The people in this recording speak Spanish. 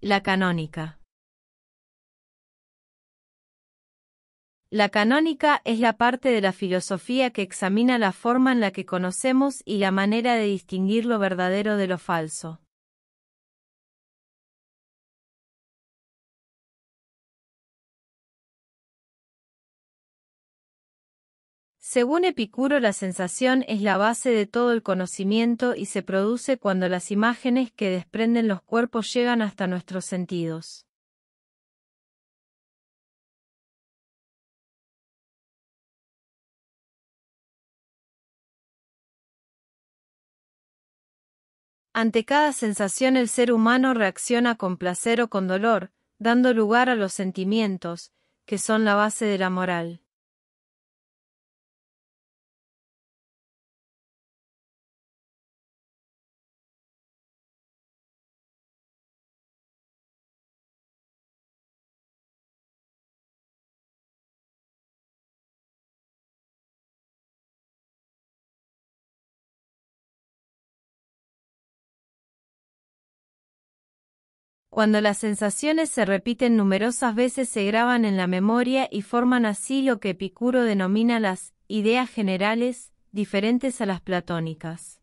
La canónica. La canónica es la parte de la filosofía que examina la forma en la que conocemos y la manera de distinguir lo verdadero de lo falso. Según Epicuro, la sensación es la base de todo el conocimiento y se produce cuando las imágenes que desprenden los cuerpos llegan hasta nuestros sentidos. Ante cada sensación el ser humano reacciona con placer o con dolor, dando lugar a los sentimientos, que son la base de la moral. Cuando las sensaciones se repiten numerosas veces se graban en la memoria y forman así lo que Epicuro denomina las ideas generales, diferentes a las platónicas.